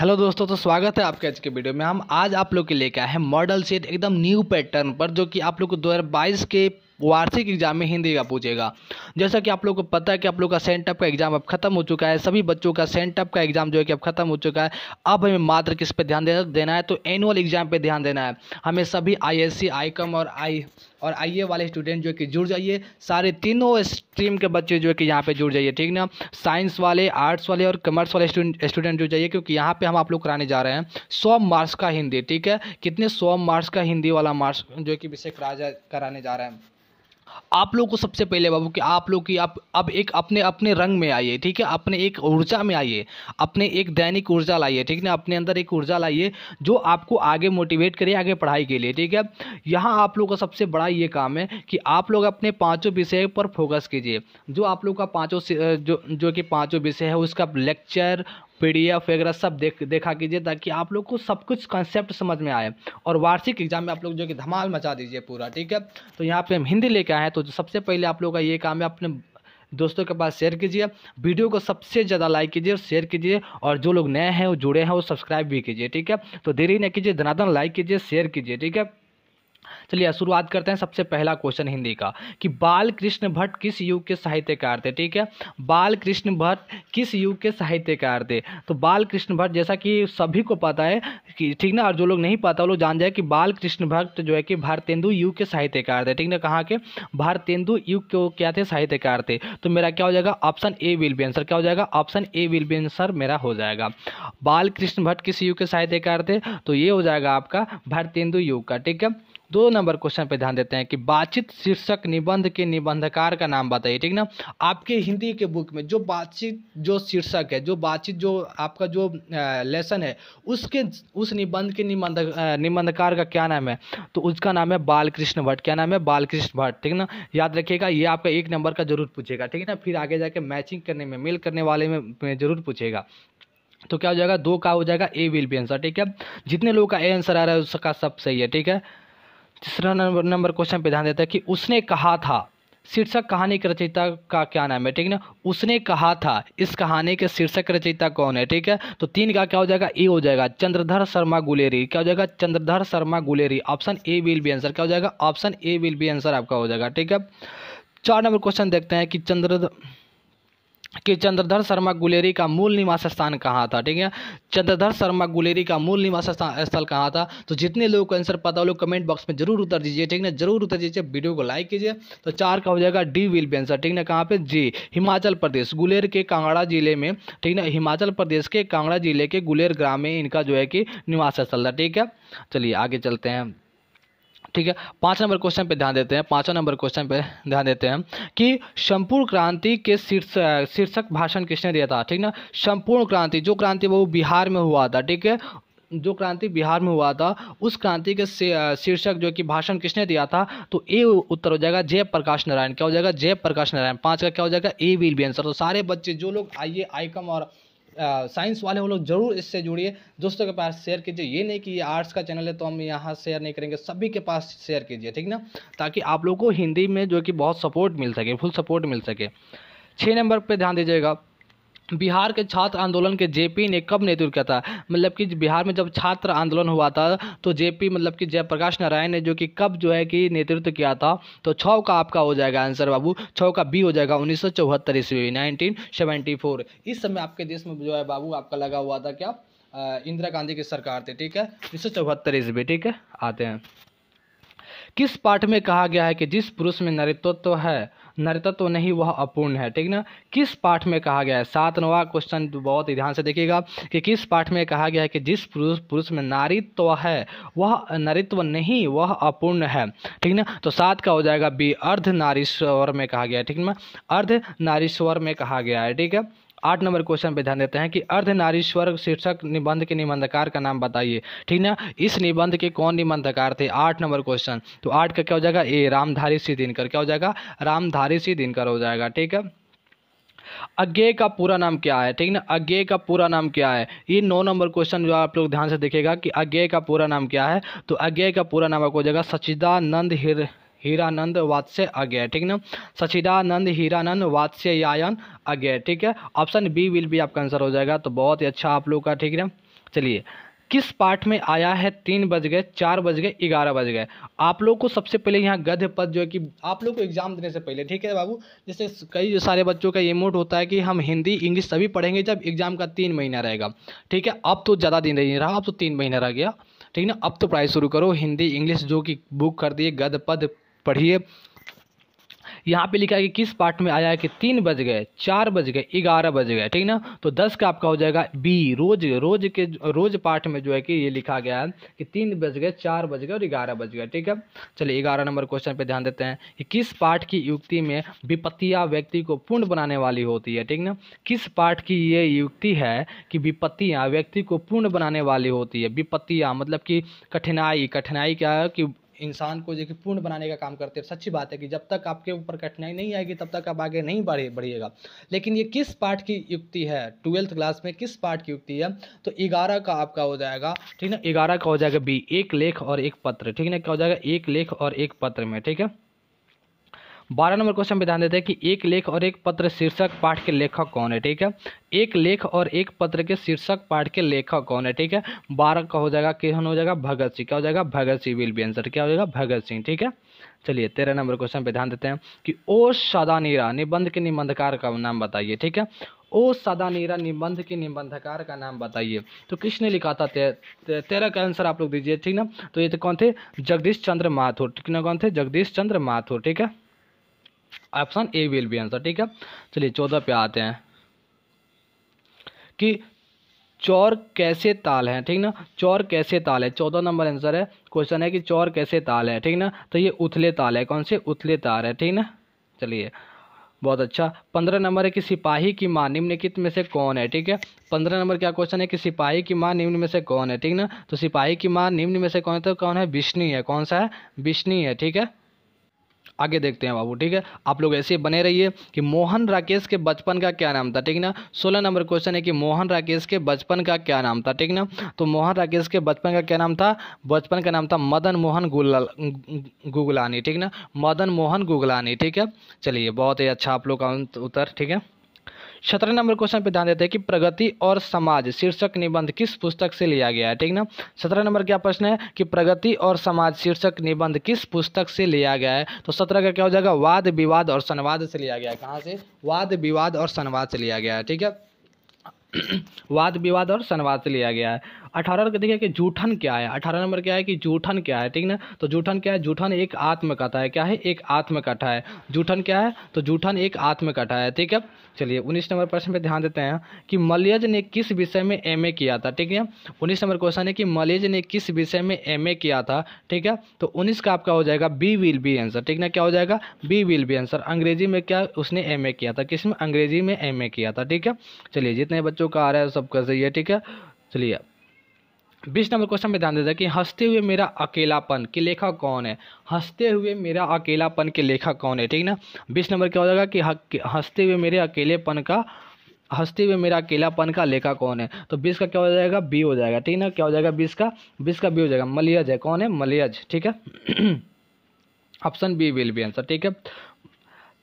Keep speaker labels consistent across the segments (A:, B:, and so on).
A: hello दोस्तों तो स्वागत है आपके आज के वीडियो में हम आज आप लोग के लेके आए हैं मॉडल सेट एकदम न्यू पैटर्न पर जो कि आप लोग को 2022 के वार्षिक एग्जाम में हिंदी का पूछेगा जैसा कि आप लोग को पता है कि आप लोग का सेंट अप का एग्जाम अब खत्म हो चुका है सभी बच्चों का सेंट अप का एग्जाम जो है कि अब खत्म हो चुका है अब हमें मात्र किस पे ध्यान देना है तो एनुअल एग्जाम पे ध्यान देना है हमें सभी आई एस सी आई कम और आई और आई ए वाले स्टूडेंट जो है कि जुड़ जाइए सारे तीनों स्ट्रीम के बच्चे जो है कि यहाँ पे जुड़ जाइए ठीक ना साइंस वाले आर्ट्स वाले और कमर्स वाले स्टूडेंट जुड़ जाइए क्योंकि यहाँ पे हम आप लोग कराने जा रहे हैं सौ मार्क्स का हिंदी ठीक है कितने सौ मार्क्स का हिंदी वाला मार्क्स जो है कि विषय कराने जा रहे हैं आप लोग को सबसे पहले बाबू कि आप लोग की आप अब एक अपने अपने रंग में आइए ठीक है अपने एक ऊर्जा में आइए अपने एक दैनिक ऊर्जा लाइए ठीक है अपने अंदर एक ऊर्जा लाइए जो आपको आगे मोटिवेट करे आगे पढ़ाई के लिए ठीक है यहाँ आप लोग का सबसे बड़ा ये काम है कि आप लोग अपने पाँचों विषय पर फोकस कीजिए जो आप लोग का पाँचों जो जो कि पाँचों विषय है उसका लेक्चर पीडीएफ वगैरह सब देख देखा कीजिए ताकि आप लोग को सब कुछ कंसेप्ट समझ में आए और वार्षिक एग्जाम में आप लोग जो कि धमाल मचा दीजिए पूरा ठीक है तो यहाँ पे हम हिंदी लेके आए हैं तो सबसे पहले आप लोग का ये काम है अपने दोस्तों के पास शेयर कीजिए वीडियो को सबसे ज़्यादा लाइक कीजिए और शेयर कीजिए और जो लोग नए हैं वो जुड़े हैं वो सब्सक्राइब भी कीजिए ठीक है तो देरी न कीजिए धनाधन लाइक कीजिए शेयर कीजिए ठीक है चलिए शुरुआत करते हैं सबसे पहला क्वेश्चन हिंदी का कि बाल कृष्ण भट्ट किस युग के साहित्यकार थे ठीक है बाल कृष्ण भट्ट किस युग के साहित्यकार थे तो बाल कृष्ण भट्ट जैसा कि सभी को पता है कि ठीक ना और जो लोग नहीं पता वो लोग जान जाए कि बाल कृष्ण भट्ट जो है कि भारतेंदु युग के साहित्यकार थे ठीक ना कहाँ के भारतेंदु युग के क्या थे साहित्यकार थे तो मेरा क्या हो जाएगा option A will be answer क्या हो जाएगा option A will be answer मेरा हो जाएगा बाल कृष्ण भट्ट किस युग के साहित्यकार थे तो ये हो जाएगा आपका भारतेंदु युग का ठीक है दो नंबर क्वेश्चन पे ध्यान देते हैं कि बातचीत शीर्षक निबंध के निबंधकार का नाम बताइए ठीक ना आपके हिंदी के बुक में जो बातचीत जो शीर्षक है जो बातचीत जो आपका जो लेसन है उसके उस निबंध के निबंध निबंधकार का क्या नाम है तो उसका नाम है बालकृष्ण भट्ट क्या नाम है बालकृष्ण भट्ट ठीक ना याद रखिएगा ये आपका एक नंबर का जरूर पूछेगा ठीक है ना फिर आगे जाके मैचिंग करने में मेल करने वाले में जरूर पूछेगा तो क्या हो जाएगा दो का हो जाएगा ए विल बी आंसर ठीक है जितने लोगों का ए आंसर आ रहा है उसका सब सही है ठीक है तीसरा नंबर नंबर क्वेश्चन पे ध्यान देता है कि उसने कहा था शीर्षक कहानी के रचयिता का क्या नाम है ठीक ना उसने कहा था इस कहानी के शीर्षक रचयिता कौन है ठीक है तो तीन का क्या हो जाएगा ए हो जाएगा चंद्रधर शर्मा गुलेरी क्या हो जाएगा Chandradhar Sharma Guleri option A will be answer क्या हो जाएगा option A will be answer आपका हो जाएगा ठीक है चार नंबर क्वेश्चन देखते हैं कि चंद्र कि चंद्रधर शर्मा गुलेरी का मूल निवास स्थान कहाँ था ठीक है चंद्रधर शर्मा गुलेरी का मूल निवास स्थल कहाँ था तो जितने लोगों को आंसर पता हो लोग कमेंट बॉक्स में जरूर उतर दीजिए ठीक ना जरूर उतर दीजिए वीडियो को लाइक कीजिए तो चार का हो जाएगा डी विल बी आंसर ठीक ना कहाँ पे जी हिमाचल प्रदेश गुलेर के कांगड़ा जिले में ठीक ना हिमाचल प्रदेश के कांगड़ा जिले के गुलेर ग्राम में इनका जो है कि निवास स्थल था ठीक है चलिए आगे चलते हैं ठीक है पांच नंबर क्वेश्चन पे ध्यान देते हैं पांचवा नंबर क्वेश्चन पे ध्यान देते हैं कि संपूर्ण क्रांति के शीर्षक भाषण किसने दिया था ठीक ना संपूर्ण क्रांति जो क्रांति वो बिहार में हुआ था ठीक है जो क्रांति बिहार में हुआ था उस क्रांति के शीर्षक जो कि भाषण किसने दिया था तो ए उत्तर हो जाएगा जय प्रकाश नारायण क्या हो जाएगा जय प्रकाश नारायण पांच का क्या हो जाएगा ए विल बी आंसर तो सारे बच्चे जो लोग आइए आईकम और साइंस वाले वो लोग जरूर इससे जुड़िए दोस्तों के पास शेयर कीजिए ये नहीं कि ये आर्ट्स का चैनल है तो हम यहाँ शेयर नहीं करेंगे सभी के पास शेयर कीजिए ठीक ना ताकि आप लोग को हिंदी में जो कि बहुत सपोर्ट मिल सके फुल सपोर्ट मिल सके छः नंबर पर ध्यान दीजिएगा बिहार के छात्र आंदोलन के जेपी ने कब नेतृत्व किया था मतलब कि बिहार में जब छात्र आंदोलन हुआ था तो जेपी मतलब कि जयप्रकाश नारायण ने जो कि कब जो है कि नेतृत्व किया था तो छ का आपका हो जाएगा आंसर बाबू छ का बी हो जाएगा उन्नीस सौ चौहत्तर ईस्वी नाइनटीन सेवेंटी फोर इस समय आपके देश में जो है बाबू आपका लगा हुआ था क्या इंदिरा गांधी की सरकार थी ठीक है उन्नीस सौ चौहत्तर ईस्वी ठीक है आते हैं किस पाठ में कहा गया है कि जिस पुरुष में नारित्व तो है नरतत्व तो नहीं वह अपूर्ण है ठीक ना किस पाठ में कहा गया है सात नवा क्वेश्चन बहुत ही ध्यान से देखिएगा कि किस पाठ में कहा गया है कि जिस पुरुष पुरुष में नारित्व तो है वह नरित्व नहीं वह अपूर्ण है ठीक ना तो सात का हो जाएगा बी अर्ध नारीश्वर में कहा गया है ठीक ना अर्ध नारीश्वर में कहा गया है ठीक है आठ नंबर क्वेश्चन पे ध्यान देते हैं कि अर्धनारीश्वर शीर्षक निबंध के निबंधकार का नाम बताइए ठीक ना इस निबंध के कौन निबंधकार थे आठ नंबर क्वेश्चन तो आठ का क्या हो जाएगा ए रामधारी सिंह दिनकर क्या हो जाएगा रामधारी सिंह दिनकर हो जाएगा ठीक है अज्ञे का पूरा नाम क्या है ठीक ना अज्ञे का पूरा नाम क्या है ये नौ नंबर क्वेश्चन जो आप लोग ध्यान से देखेगा कि अज्ञे का पूरा नाम क्या है तो अज्ञे का पूरा नाम आपको हो जाएगा सचिदानंद हिर हीरानंद वात्स्य अज्ञेय ठीक ना सचिदानंद हीरानंद वात्स्यायन अज्ञेय ठीक है ऑप्शन बी विल भी आपका आंसर हो जाएगा तो बहुत ही अच्छा आप लोग का ठीक है चलिए किस पार्ट में आया है तीन बज गए चार बज गए ग्यारह बज गए आप लोग को सबसे पहले यहाँ गद्य पद जो है कि आप लोग को एग्जाम देने से पहले ठीक है बाबू जैसे कई सारे बच्चों का ये मूड होता है कि हम हिंदी इंग्लिश सभी पढ़ेंगे जब एग्जाम का तीन महीना रहेगा ठीक है अब तो ज़्यादा दिन नहीं रहा अब तो तीन महीना रह गया ठीक ना अब तो पढ़ाई शुरू करो हिंदी इंग्लिश जो कि बुक कर दिए गद्य पद पढ़िए यहाँ पे लिखा है कि किस पार्ट में आया है कि तीन बज गए चार बज गए ग्यारह बज गए ठीक ना तो दस का आपका हो जाएगा बी रोज रोज के रोज पार्ट में जो है कि ये लिखा गया है कि तीन बज गए चार बज गए और ग्यारह बज गए ठीक है चलिए ग्यारह नंबर क्वेश्चन पे ध्यान देते हैं कि किस पार्ट की युक्ति में विपत्तिया व्यक्ति को पूर्ण बनाने वाली होती है ठीक ना किस पार्ट की ये युक्ति है कि विपत्तियाँ व्यक्ति को पूर्ण बनाने वाली होती है विपत्तियाँ मतलब कि कठिनाई कठिनाई क्या है कि इंसान को जो कि पूर्ण बनाने का काम करते हैं सच्ची बात है कि जब तक आपके ऊपर कठिनाई नहीं आएगी तब तक आप आगे नहीं बढ़े बढ़िएगा लेकिन ये किस पार्ट की युक्ति है ट्वेल्थ क्लास में किस पार्ट की युक्ति है तो ग्यारह का आपका हो जाएगा ठीक ना ग्यारह का हो जाएगा बी एक लेख और एक पत्र ठीक है ना क्या हो जाएगा एक लेख और एक पत्र में ठीक है बारह नंबर क्वेश्चन ध्यान देते हैं कि एक लेख और एक पत्र शीर्षक पाठ के लेखक कौन है ठीक है एक लेख और एक पत्र के शीर्षक पाठ के लेखक कौन है ठीक है बारह का हो जाएगा केहन हो जाएगा भगत सिंह क्या हो जाएगा Bhagat Singh will be answer क्या हो जाएगा भगत सिंह ठीक है चलिए तेरह नंबर क्वेश्चन पे ध्यान देते हैं कि ओ सदानीरा निबंध के निबंधकार का नाम बताइए ठीक है ओ सदानीरा निबंध के निबंधकार का नाम बताइए तो किसने लिखा था ते, ते, तेरह का आंसर आप लोग दीजिए ठीक ना तो ये तो कौन थे जगदीश चंद्र माथुर ठीक ना कौन थे जगदीश चंद्र माथुर ठीक है option A will be answer ठीक है चलिए चौदह पे आते हैं कि चौर कैसे ताल है ठीक ना चौर कैसे ताल है चौदह नंबर आंसर है क्वेश्चन है कि चौर कैसे ताल है ठीक ना तो ये उथले ताल है कौन से उथले ताल है ठीक ना चलिए बहुत अच्छा पंद्रह नंबर है कि सिपाही की माँ निम्नलिखित में से कौन है ठीक है पंद्रह नंबर क्या क्वेश्चन है कि सिपाही की माँ निम्न में से कौन है ठीक ना तो सिपाही की माँ निम्न में से कौन है तो कौन है बिश्नी है कौन सा है बिश्नी है ठीक है आगे देखते हैं बाबू ठीक है आप लोग ऐसे बने रहिए कि मोहन राकेश के बचपन का क्या नाम था ठीक ना सोलह नंबर क्वेश्चन है कि मोहन राकेश के बचपन का क्या नाम था ठीक ना तो मोहन राकेश के बचपन का क्या नाम था बचपन का नाम था मदन मोहन गुगलानी ठीक ना मदन मोहन गुगलानी ठीक है चलिए बहुत ही अच्छा आप लोग का उत्तर ठीक है सत्रह नंबर क्वेश्चन पे ध्यान देते हैं कि प्रगति और समाज शीर्षक निबंध किस पुस्तक से लिया गया है ठीक ना सत्रह नंबर क्या प्रश्न है कि प्रगति और समाज शीर्षक निबंध किस पुस्तक से लिया गया है तो सत्रह का क्या हो जाएगा वाद विवाद और संवाद से लिया गया है कहाँ से वाद विवाद और संवाद से लिया गया है ठीक है वाद विवाद और संवाद से लिया गया है अठारह नंबर देखिए कि जूठन क्या है अठारह नंबर क्या है कि जूठन क्या है ठीक ना तो जूठन क्या है जूठन एक आत्मकथा है क्या है एक आत्मकथा है जूठन क्या है तो जूठन एक आत्मकथा है ठीक है चलिए उन्नीस नंबर प्रश्न पे ध्यान देते हैं कि मलयज ने किस विषय में एम किया था ठीक है उन्नीस नंबर क्वेश्चन है कि मलयज ने किस विषय में एम किया था ठीक है तो उन्नीस का आपका हो जाएगा बी विल बी आंसर ठीक ना क्या हो जाएगा बी विल बी आंसर अंग्रेजी में क्या उसने एम किया था किस में अंग्रेजी में एम किया था ठीक है चलिए जितने बच्चों का आ रहा है सब सही है ठीक है चलिए बीस नंबर क्वेश्चन में ध्यान देता है कि हंसते हुए मेरा अकेलापन के लेखक कौन है हंसते हुए मेरा अकेलापन के लेखक कौन है ठीक ना बीस नंबर क्या हो जाएगा कि हंसते हुए मेरे अकेलेपन का हंसते हुए मेरा अकेलापन का लेखा कौन है तो बीस का क्या हो जाएगा बी हो जाएगा ठीक ना क्या हो जाएगा बीस का बीस का बी हो जाएगा मलियज है कौन है मलियज ठीक है option B will be answer ठीक है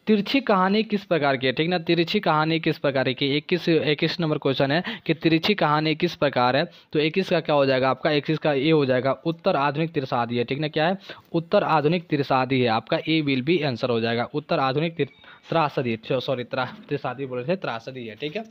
A: तिरछी कहानी किस प्रकार की है ठीक ना तिरछी कहानी किस प्रकार की इक्कीस इक्कीस नंबर क्वेश्चन है कि तिरछी कहानी किस प्रकार है तो इक्कीस का क्या हो जाएगा आपका इक्कीस का ए हो जाएगा उत्तर आधुनिक तिरसादी है ठीक ना क्या है उत्तर आधुनिक तिरसादी है आपका ए विल बी आंसर हो जाएगा उत्तर आधुनिक त्रासदी सॉरी त्रा तिरसादी रहे थे त्रासदी है ठीक है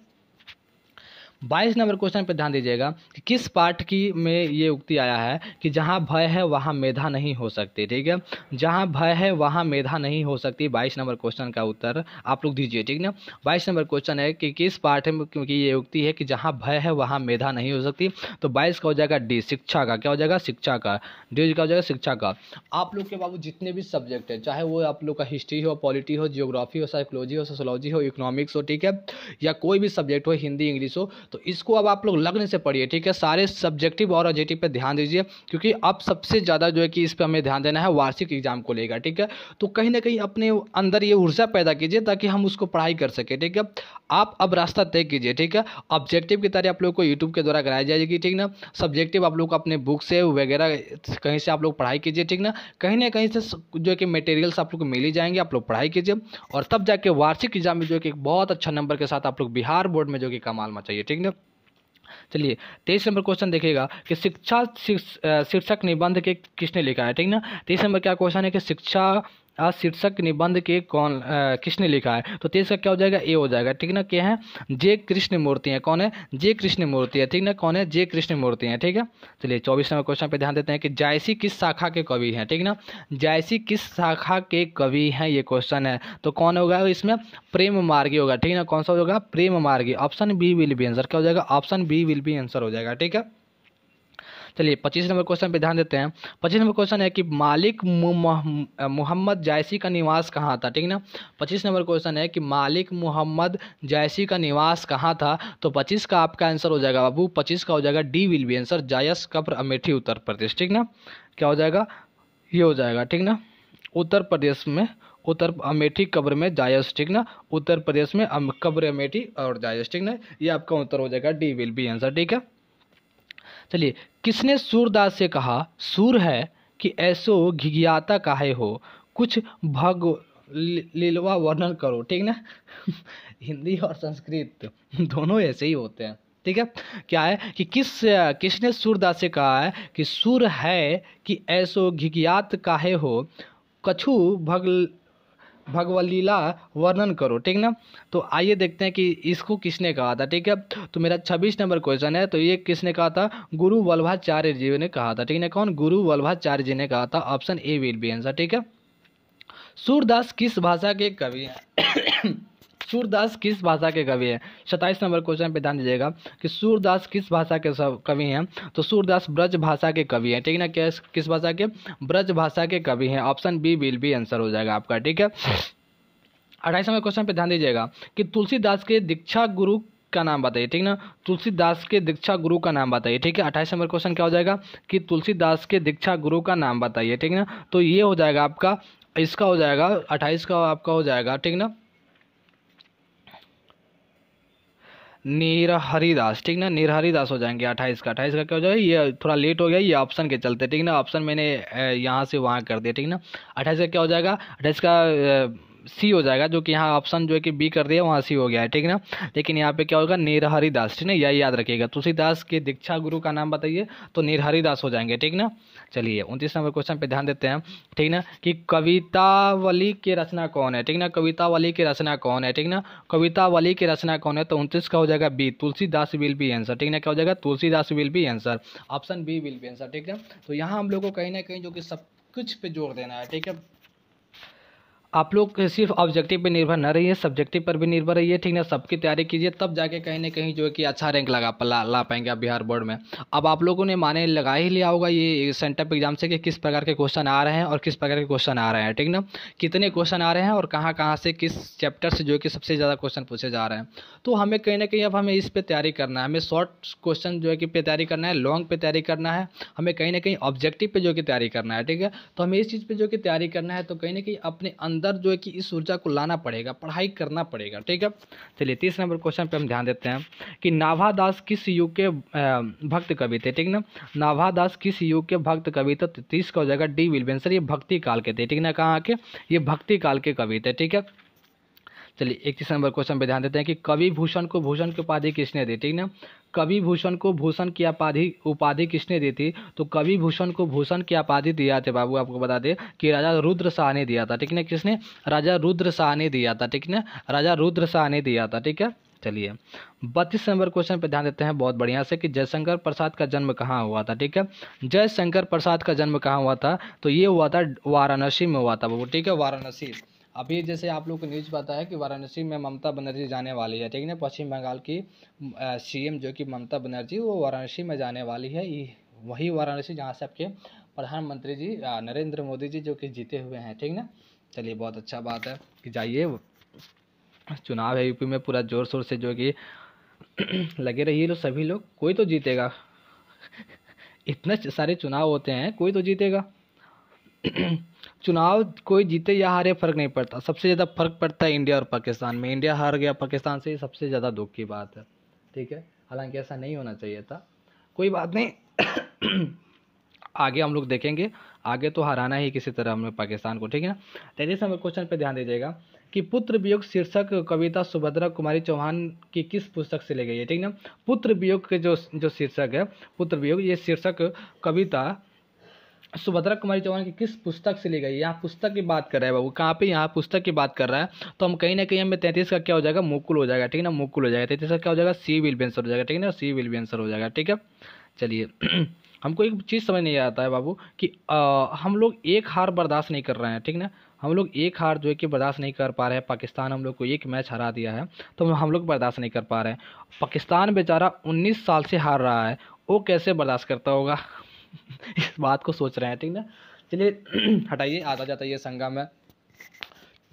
A: बाईस नंबर क्वेश्चन पर ध्यान दीजिएगा कि किस पाठ की में ये उक्ति आया है कि जहाँ भय है वहाँ मेधा नहीं हो सकती ठीक है जहाँ भय है वहाँ मेधा नहीं हो सकती बाईस नंबर क्वेश्चन का उत्तर आप लोग दीजिए ठीक ना बाईस नंबर क्वेश्चन है कि किस पाठ में क्योंकि ये उक्ति है कि जहाँ भय है वहाँ मेधा नहीं हो सकती तो बाईस का हो जाएगा डी शिक्षा का क्या हो जाएगा शिक्षा का डी का हो जाएगा शिक्षा का आप लोग के बाबू जितने भी सब्जेक्ट हैं चाहे वो आप लोग का हिस्ट्री हो पॉलिटी हो जियोग्राफी हो साइकोलॉजी हो सोशोलॉजी हो इकोनॉमिक्स हो ठीक है या कोई भी सब्जेक्ट हो हिंदी इंग्लिश हो तो इसको अब आप लोग लग्न से पढ़िए ठीक है सारे सब्जेक्टिव और ऑब्जेक्टिव पर ध्यान दीजिए क्योंकि अब सबसे ज़्यादा जो है कि इस पर हमें ध्यान देना है वार्षिक एग्जाम को लेगा ठीक है तो कहीं ना कहीं अपने अंदर ये ऊर्जा पैदा कीजिए ताकि हम उसको पढ़ाई कर सकें ठीक है आप अब रास्ता तय कीजिए ठीक है ऑब्जेक्टिव की तरह आप लोग को यूट्यूब के द्वारा कराई जाएगी ठीक ना सब्जेक्टिव आप लोग अपने बुक से वगैरह कहीं से आप लोग पढ़ाई कीजिए ठीक ना कहीं ना कहीं से जो कि मटेरियल्स आप लोग को मिल ही जाएंगे आप लोग पढ़ाई कीजिए और तब जाके वार्षिक एग्जाम में जो कि बहुत अच्छा नंबर के साथ आप लोग बिहार बोर्ड में जो कि कमाल मचाइए ठीक ठीक चलिए तेईस नंबर क्वेश्चन देखिएगा कि शिक्षा शीर्षक निबंध के किसने लिखा है ठीक ना तेईस नंबर क्या क्वेश्चन है कि शिक्षा शीर्षक निबंध के कौन किसने लिखा है तो तेज का क्या हो जाएगा ए हो जाएगा ठीक ना क्या है जे कृष्ण मूर्ति है कौन है जे कृष्ण मूर्ति है ठीक ना कौन है जे कृष्ण मूर्ति है ठीक है चलिए चौबीस नंबर क्वेश्चन पे ध्यान देते हैं कि जायसी किस शाखा के कवि हैं ठीक ना जायसी किस शाखा के कवि हैं ये क्वेश्चन है तो कौन होगा इसमें प्रेम मार्गी होगा ठीक ना कौन सा होगा प्रेम मार्गी option B will be answer क्या हो जाएगा option B will be answer हो जाएगा ठीक है चलिए पच्चीस नंबर क्वेश्चन पर ध्यान देते हैं पच्चीस नंबर क्वेश्चन है कि मालिक मोहम्मद जायसी का निवास कहाँ था ठीक ना पच्चीस नंबर क्वेश्चन है कि मालिक मोहम्मद जायसी का निवास कहाँ था तो पच्चीस का आपका आंसर हो जाएगा बाबू पच्चीस का हो जाएगा D will be answer Jais कब्र अमेठी उत्तर प्रदेश ठीक ना क्या हो जाएगा ये हो जाएगा ठीक ना उत्तर प्रदेश में उत्तर अमेठी कब्र में जायस ठीक ना उत्तर प्रदेश में कब्र अमेठी और जायस ठीक ना ये आपका उत्तर हो जाएगा डी विल बी आंसर ठीक है चलिए किसने सूरदास से कहा सूर है कि ऐसो घिघियाता काहे हो कुछ भग लीलवा वर्णन करो ठीक ना हिंदी और संस्कृत दोनों ऐसे ही होते हैं ठीक है क्या है कि किस किसने सूरदास से कहा है कि सूर है कि ऐसो घिघियात काहे हो कछु भग भगवत लीला वर्णन करो ठीक ना तो आइए देखते हैं कि इसको किसने कहा था ठीक है तो मेरा छब्बीस नंबर क्वेश्चन है तो ये किसने कहा था गुरु वल्लभाचार्य जी ने कहा था ठीक ना कौन गुरु वल्लभाचार्य जी ने कहा था option A will be answer ठीक है सूरदास किस भाषा के कवि हैं सूरदास किस भाषा के कवि हैं सत्ताईस नंबर क्वेश्चन पे ध्यान दीजिएगा कि सूरदास किस भाषा के कवि हैं तो सूरदास ब्रज भाषा के कवि हैं ठीक है ना क्या किस भाषा के ब्रज भाषा के कवि हैं option B will be answer हो जाएगा आपका ठीक है अट्ठाईस नंबर क्वेश्चन पे ध्यान दीजिएगा कि तुलसीदास के दीक्षा गुरु का नाम बताइए ठीक ना तुलसीदास के दीक्षा गुरु का नाम बताइए ठीक है अट्ठाईस नंबर क्वेश्चन क्या हो जाएगा कि तुलसीदास के दीक्षा गुरु का नाम बताइए ठीक ना तो ये हो जाएगा आपका इसका हो जाएगा अट्ठाईस का आपका हो जाएगा ठीक ना निरहरिदास ठीक ना निरहरीदास हो जाएंगे अट्ठाईस का अट्ठाईस का क्या हो जाएगा ये थोड़ा लेट हो गया ये ऑप्शन के चलते ठीक ना ऑप्शन मैंने यहाँ से वहाँ कर दिया ठीक ना अट्ठाईस का क्या हो जाएगा अट्ठाईस का सी हो जाएगा जो कि यहाँ ऑप्शन जो है कि बी कर दिया वहाँ सी हो गया है ठीक ना लेकिन यहाँ पे क्या होगा निरहरिदास ठीक ना यह याद रखिएगा तुलसीदास के दीक्षा गुरु का नाम बताइए तो निरहरिदास हो जाएंगे ठीक ना चलिए उनतीस नंबर क्वेश्चन पे ध्यान देते हैं ठीक ना कि कवितावली के रचना कौन है ठीक ना कवितावली के रचना कौन है ठीक ना कवितावली के रचना कौन है तो उनतीस का हो जाएगा B Tulsidas will be answer ठीक ना क्या हो जाएगा Tulsidas will be answer option B will be answer ठीक है तो यहाँ हम लोग को कहीं ना कहीं जो कि सब कुछ पे जोर देना है ठीक है आप लोग सिर्फ ऑब्जेक्टिव पे निर्भर ना रहिए सब्जेक्टिव पर भी निर्भर रहिए ठीक ना सबकी तैयारी कीजिए तब जाके कहीं ना कहीं जो है कि अच्छा रैंक लगा ला ला पाएंगे आप बिहार बोर्ड में अब आप लोगों ने माने लगा ही लिया होगा ये सेंटअप एग्जाम से कि किस प्रकार के क्वेश्चन आ रहे हैं और किस प्रकार के क्वेश्चन आ रहे हैं ठीक ना कितने क्वेश्चन आ रहे हैं और कहाँ कहाँ से किस चैप्टर से जो कि सबसे ज़्यादा क्वेश्चन पूछे जा रहे हैं तो हमें कहीं ना कहीं अब हमें इस पर तैयारी करना है हमें शॉर्ट क्वेश्चन जो है कि पे तैयारी करना है लॉन्ग पे तैयारी करना है हमें कहीं ना कहीं ऑब्जेक्टिव पे जो कि तैयारी करना है ठीक है तो हमें इस चीज़ पर जो कि तैयारी करना है तो कहीं ना कहीं अपने अंदर अंदर जो है कि इस ऊर्जा को लाना पड़ेगा पढ़ाई करना पड़ेगा ठीक है चलिए तीस नंबर क्वेश्चन पे हम ध्यान देते हैं कि नाभा किस युग के भक्त कवि थे ठीक ना नाभा किस युग के भक्त कवि थे तीस का हो जाएगा डी विल्वेंसर ये भक्ति काल के थे ठीक ना कहाँ आके ये भक्ति काल के कवि थे ठीक है चलिए इक्कीस नंबर क्वेश्चन पे ध्यान देते हैं कि कवि भूषण को भूषण की उपाधि किसने दी ठीक ना कवि भूषण को भूषण की उपाधि उपाधि किसने दी थी तो कवि भूषण को भूषण की उपाधि दिया थे बाबू आपको बता दे कि राजा रुद्र शाह ने दिया था ठीक ना किसने राजा रुद्र शाह ने दिया था ठीक ना राजा रुद्र शाह ने दिया था ठीक है चलिए बत्तीस नंबर क्वेश्चन पर ध्यान देते हैं बहुत बढ़िया से कि जयशंकर प्रसाद का जन्म कहाँ हुआ था ठीक है जयशंकर प्रसाद का जन्म कहाँ हुआ था तो ये हुआ था वाराणसी में हुआ था बाबू ठीक है वाराणसी अभी जैसे आप लोग को न्यूज़ पता है कि वाराणसी में ममता बनर्जी जाने वाली है ठीक है पश्चिम बंगाल की सीएम जो कि ममता बनर्जी वो वाराणसी में जाने वाली है वही वाराणसी जहाँ से आपके प्रधानमंत्री जी नरेंद्र मोदी जी जो कि जीते हुए हैं ठीक ना चलिए बहुत अच्छा बात है कि जाइए चुनाव है यूपी में पूरा जोर शोर से जो कि लगे रहिए लोग सभी लोग कोई तो जीतेगा इतने सारे चुनाव होते हैं कोई तो जीतेगा चुनाव कोई जीते या हारे फ़र्क नहीं पड़ता सबसे ज़्यादा फ़र्क पड़ता है इंडिया और पाकिस्तान में इंडिया हार गया पाकिस्तान से सबसे ज़्यादा दुख की बात है ठीक है हालांकि ऐसा नहीं होना चाहिए था कोई बात नहीं आगे हम लोग देखेंगे आगे तो हराना ही किसी तरह हमें पाकिस्तान को ठीक है ना से हमें क्वेश्चन पर ध्यान दीजिएगा कि पुत्र वियोग शीर्षक कविता सुभद्रा कुमारी चौहान की किस पुस्तक से ले गई है ठीक है ना पुत्र वियोग के जो जो शीर्षक है पुत्र वियोग ये शीर्षक कविता सुभद्रा कुमारी चौहान की किस पुस्तक से ली गई यहाँ पुस्तक की बात कर रहा है बाबू कहाँ पे यहाँ पुस्तक की बात कर रहा है तो हम कहीं ना कहीं हमें तैंतीस का क्या हो जाएगा मुकुल हो जाएगा ठीक है ना मुकुल हो जाएगा तैंतीस का क्या हो जाएगा सी विल बेंसर हो जाएगा ठीक है ना सी विल बेंसर हो जाएगा ठीक है चलिए हमको एक चीज़ समझ नहीं आता है बाबू कि हम लोग एक हार बर्दाश्त नहीं कर रहे हैं ठीक ना हम लोग एक हार जो है कि बर्दाश्त नहीं कर पा रहे हैं पाकिस्तान हम लोग को एक मैच हरा दिया है तो हम लोग बर्दाश्त नहीं कर पा रहे हैं पाकिस्तान बेचारा उन्नीस साल से हार रहा है वो कैसे बर्दाश्त करता होगा इस बात को सोच रहे हैं ठीक ना चलिए हटाइए आता जाता ये संगम है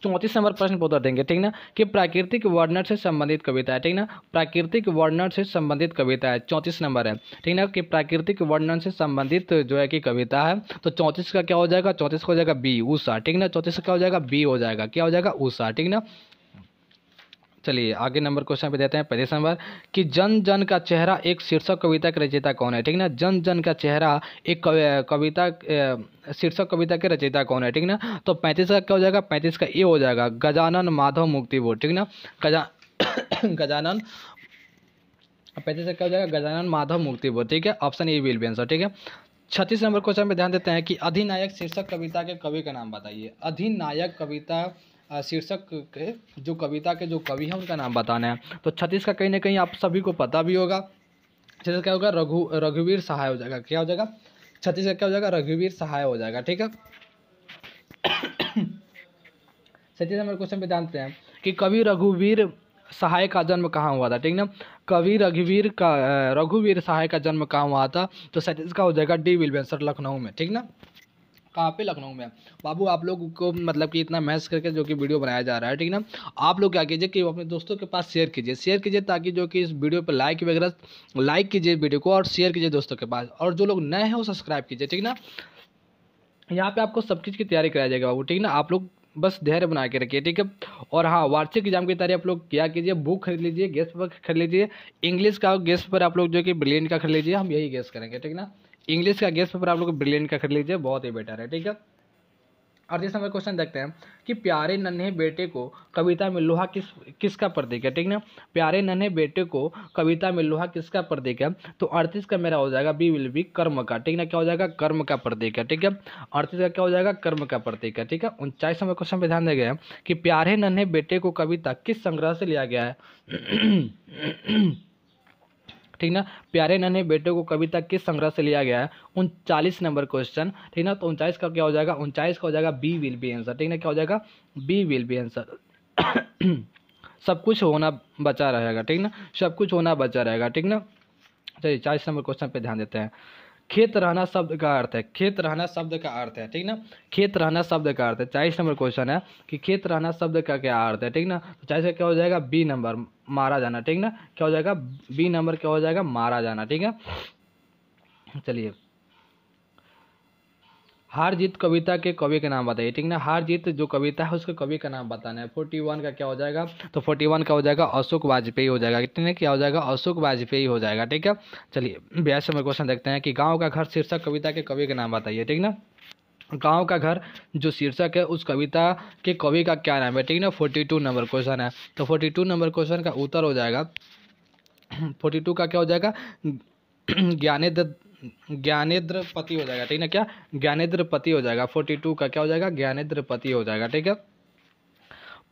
A: चौंतीस नंबर प्रश्न उत्तर देंगे ठीक ना कि प्राकृतिक वर्णन से संबंधित कविता है ठीक ना प्राकृतिक वर्णन से संबंधित कविता है चौंतीस नंबर है ठीक ना कि प्राकृतिक वर्णन से संबंधित जो है कि कविता है तो चौंतीस का क्या हो जाएगा चौंतीस का हो जाएगा बी ऊषा ठीक ना चौंतीस का क्या हो जाएगा बी हो जाएगा क्या हो जाएगा ऊषा ठीक ना चलिए आगे नंबर क्वेश्चन पे देते हैं पहले नंबर कि जन जन का चेहरा एक शीर्षक कविता के रचयिता कौन है ठीक ना जन जन का चेहरा एक कविता शीर्षक कविता के रचयिता कौन है ठीक ना तो पैंतीस का क्या हो जाएगा पैंतीस का ए हो जाएगा गजानन माधव मुक्ति बोर्ड ठीक ना गजा गजानन पैंतीस का क्या हो जाएगा गजानन माधव मुक्ति बोर्ड ठीक है option A will be answer ठीक है छत्तीस नंबर क्वेश्चन पे ध्यान देते हैं कि अधिनायक शीर्षक कविता के कवि का नाम बताइए अधिनायक कविता शीर्षक के जो कविता के जो कवि हैं उनका नाम बताना है तो छत्तीस का कहीं ना कहीं आप सभी को पता भी होगा छत्तीस क्या होगा रघु रघुवीर सहाय हो जाएगा क्या हो जाएगा छत्तीस का क्या हो जाएगा रघुवीर सहाय हो जाएगा ठीक है छत्तीस नंबर क्वेश्चन पे जानते हैं कि कवि रघुवीर सहाय का जन्म कहाँ हुआ था ठीक ना कवि रघुवीर का रघुवीर सहाय का जन्म कहाँ हुआ था तो सैंतीस का हो जाएगा डी विल आंसर लखनऊ में ठीक ना कहाँ पे लखनऊ में बाबू आप लोग को मतलब कि इतना मैच करके जो कि वीडियो बनाया जा रहा है ठीक है ना आप लोग क्या कीजिए कि अपने दोस्तों के पास शेयर कीजिए शेयर कीजिए ताकि जो कि इस वीडियो पर लाइक वगैरह लाइक कीजिए वीडियो को और शेयर कीजिए दोस्तों के पास और जो लोग नए हैं वो सब्सक्राइब कीजिए ठीक ना यहाँ पे आपको सब चीज़ की तैयारी कराया जाएगा बाबू ठीक ना आप लोग बस धैर्य बना के रखिए ठीक है और हाँ वार्षिक एग्जाम की तैयारी आप लोग क्या कीजिए बुक खरीद लीजिए गेस्ट पेपर खरीद लीजिए इंग्लिश का गेस्ट पेपर आप लोग जो कि ब्रिलियन का खरीद लीजिए हम यही गेस्ट करेंगे ठीक ना इंग्लिश का गेस्ट पेपर आप लोग ब्रिलियंट का खरीद लीजिए बहुत ही बेटर है ठीक है और जिस हमें क्वेश्चन देखते हैं कि प्यारे नन्हे बेटे को कविता में लोहा किस किसका प्रतीक है ठीक ना प्यारे नन्हे बेटे को कविता में लोहा किसका प्रतीक है तो अड़तीस का मेरा हो जाएगा बी विल बी कर्म का ठीक ना क्या हो जाएगा कर्म का प्रतीक है ठीक है अड़तीस का क्या हो जाएगा कर्म का प्रतीक है ठीक है उनचालीस हमें क्वेश्चन पर ध्यान दे गया कि प्यारे नन्हे बेटे को कविता किस संग्रह से लिया गया है ठीक ना प्यारे नन्हे बेटे को कविता किस संग्रह से लिया गया है उनचालीस नंबर क्वेश्चन ठीक ना तो उनचालीस का क्या हो जाएगा उनचालीस का हो जाएगा बी विल बी आंसर ठीक ना क्या हो जाएगा बी विल बी आंसर सब कुछ होना बचा रहेगा ठीक ना सब कुछ होना बचा रहेगा ठीक ना चलिए चालीस नंबर क्वेश्चन पर ध्यान देते हैं खेत रहना शब्द का अर्थ है खेत रहना शब्द का अर्थ है ठीक ना खेत रहना शब्द का अर्थ है चालीस नंबर क्वेश्चन है कि खेत रहना शब्द का क्या अर्थ है ठीक ना तो चालीस का क्या हो जाएगा बी नंबर मारा जाना ठीक ना क्या हो जाएगा बी नंबर क्या हो जाएगा मारा जाना ठीक है चलिए हार जीत कविता के कवि का नाम बताइए ठीक ना हार जीत जो कविता है उसके कवि का नाम बताना है फोर्टी वन का क्या हो जाएगा तो फोर्टी वन का हो जाएगा अशोक वाजपेयी हो जाएगा ठीक है क्या हो जाएगा अशोक वाजपेयी हो जाएगा ठीक है चलिए ब्यास में क्वेश्चन देखते हैं कि गाँव का घर शीर्षक कविता के कवि का नाम बताइए ठीक ना गांव का घर जो शीर्षक है उस कविता के कवि का क्या नाम है ठीक ना फोर्टी टू नंबर क्वेश्चन है तो फोर्टी टू नंबर क्वेश्चन का उत्तर हो जाएगा फोर्टी टू का क्या हो जाएगा ज्ञानेन्द्र ज्ञानेन्द्र पति हो जाएगा ठीक है क्या ज्ञानेन्द्र पति हो जाएगा फोर्टी टू का क्या हो जाएगा ज्ञानेन्द्र पति हो जाएगा ठीक है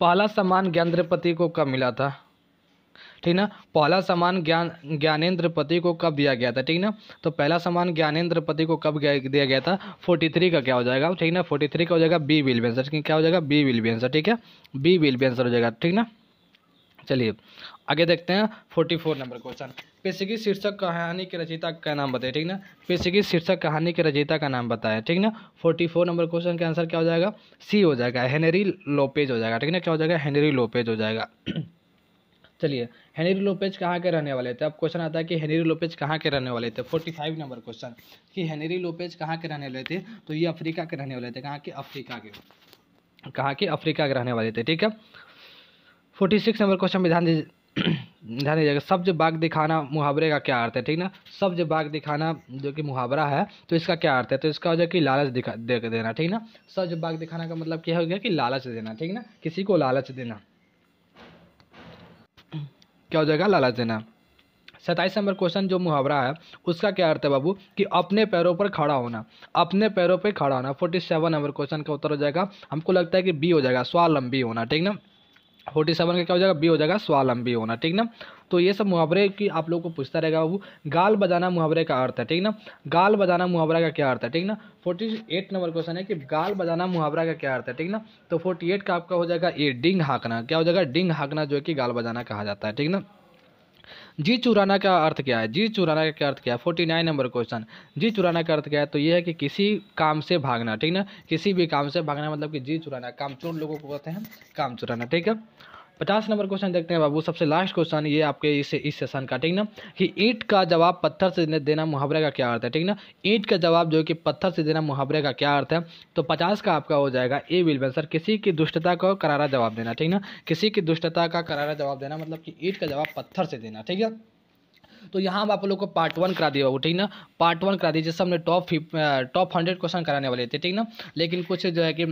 A: पहला सम्मान ज्ञानेन्द्र पति को कब मिला था ठीक ना पहला सम्मान ज्ञान ज्ञानेन्द्र पति को कब दिया गया था ठीक ना तो पहला सम्मान ज्ञानेन्द्र पति को कब दिया गया था फोर्टी थ्री का क्या हो जाएगा ठीक ना फोर्टी थ्री का हो जाएगा बी विल भी आंसर क्या हो जाएगा बी विल भी आंसर ठीक है बी विल भी आंसर हो जाएगा ठीक ना चलिए आगे देखते हैं फोर्टी फोर नंबर क्वेश्चन पेशगी शीर्षक कहानी के रचयिता का नाम बताए ठीक ना पेशगी शीर्षक कहानी के रचयिता का नाम बताया ठीक ना फोर्टी फोर नंबर क्वेश्चन का आंसर क्या हो जाएगा सी हो जाएगा हेनरी लोपेज हो जाएगा ठीक ना क्या हो जाएगा हेनरी लोपेज हो जाएगा चलिए हेनरी लोपेज कहाँ के रहने वाले थे अब क्वेश्चन आता है कि हेनरी लोपेज कहाँ के रहने वाले थे फोर्टी फाइव नंबर क्वेश्चन कि हेनरी लोपेज कहाँ के रहने वाले थे तो ये अफ्रीका के रहने वाले थे कहाँ के अफ्रीका के कहाँ के अफ्रीका के रहने वाले थे ठीक है फोर्टी सिक्स नंबर क्वेश्चन विधान ध्यान दीजिएगा सब्ज बाग दिखाना मुहावरे का क्या अर्थ है ठीक ना सब्ज बाग दिखाना जो कि मुहावरा है तो इसका क्या अर्थ है तो इसका हो जाए कि लालच दिखा दे देना ठीक ना सब्ज बाग दिखाना का मतलब क्या हो गया कि लालच देना ठीक ना किसी को लालच देना क्या हो जाएगा लालच देना सत्ताईस नंबर क्वेश्चन जो मुहावरा है उसका क्या अर्थ है बाबू कि अपने पैरों पर खड़ा होना अपने पैरों पर खड़ा होना फोर्टी सेवन नंबर क्वेश्चन का उत्तर हो जाएगा हमको लगता है कि बी हो जाएगा स्वावलंबी होना ठीक ना फोर्टी सेवन का क्या हो जाएगा बी हो जाएगा स्वालंबी होना ठीक ना तो ये सब मुहावरे की आप लोगों को पूछता रहेगा बाबू गाल बजाना मुहावरे का अर्थ है ठीक ना गाल बजाना मुहावरा का क्या अर्थ है ठीक ना फोर्टी एट नंबर क्वेश्चन है कि गाल बजाना मुहावरा का क्या अर्थ है ठीक ना तो फोर्टी एट का आपका हो जाएगा ए डिंग हाँकना क्या हो जाएगा डिंग हाँकना जो है कि गाल बजाना कहा जाता है ठीक ना जी चुराना का अर्थ क्या है जी चुराना का अर्थ क्या है फोर्टी नाइन नंबर क्वेश्चन जी चुराना का अर्थ क्या है तो ये है कि किसी काम से भागना ठीक ना किसी भी काम से भागना मतलब कि जी चुराना काम चोर लोगों को कहते हैं काम चुराना ठीक है पचास नंबर क्वेश्चन देखते हैं बाबू सबसे लास्ट क्वेश्चन ये आपके इस इस सेशन का ठीक ना कि ईट का जवाब पत्थर से देना मुहावरे का क्या अर्थ है ठीक ना ईट का जवाब जो कि पत्थर से देना मुहावरे का क्या अर्थ है तो पचास का आपका हो जाएगा ए विल सर किसी की दुष्टता को करारा जवाब देना ठीक ना किसी की दुष्टता का करारा जवाब देना मतलब कि ईट का जवाब पत्थर से देना ठीक है तो यहाँ हम आप लोग को पार्ट वन करा दिया ठीक ना पार्ट वन करा दिए जैसे हमने टॉप टॉप हंड्रेड क्वेश्चन कराने वाले थे ठीक ना लेकिन कुछ जो है कि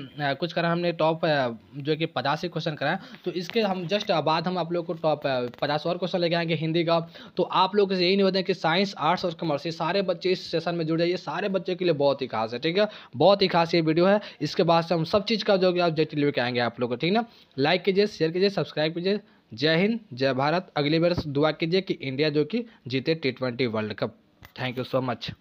A: कुछ करा हमने टॉप जो है कि पचास क्वेश्चन कराया तो इसके हम जस्ट बाद हम आप लोग को टॉप पचास और क्वेश्चन लेके आएंगे हिंदी का तो आप लोग से यही निवेदन है कि साइंस आर्ट्स और कॉमर्स ये सारे बच्चे इस सेशन में जुड़ जाइए सारे बच्चों के लिए बहुत ही खास है ठीक है बहुत ही खास ये वीडियो है इसके बाद से हम सब चीज़ का जो कि आप जटिल लेके आएंगे आप लोग को ठीक ना लाइक कीजिए शेयर कीजिए सब्सक्राइब कीजिए जय हिंद जय भारत अगली बार दुआ कीजिए कि इंडिया जो कि जीते T twenty world cup thank you so much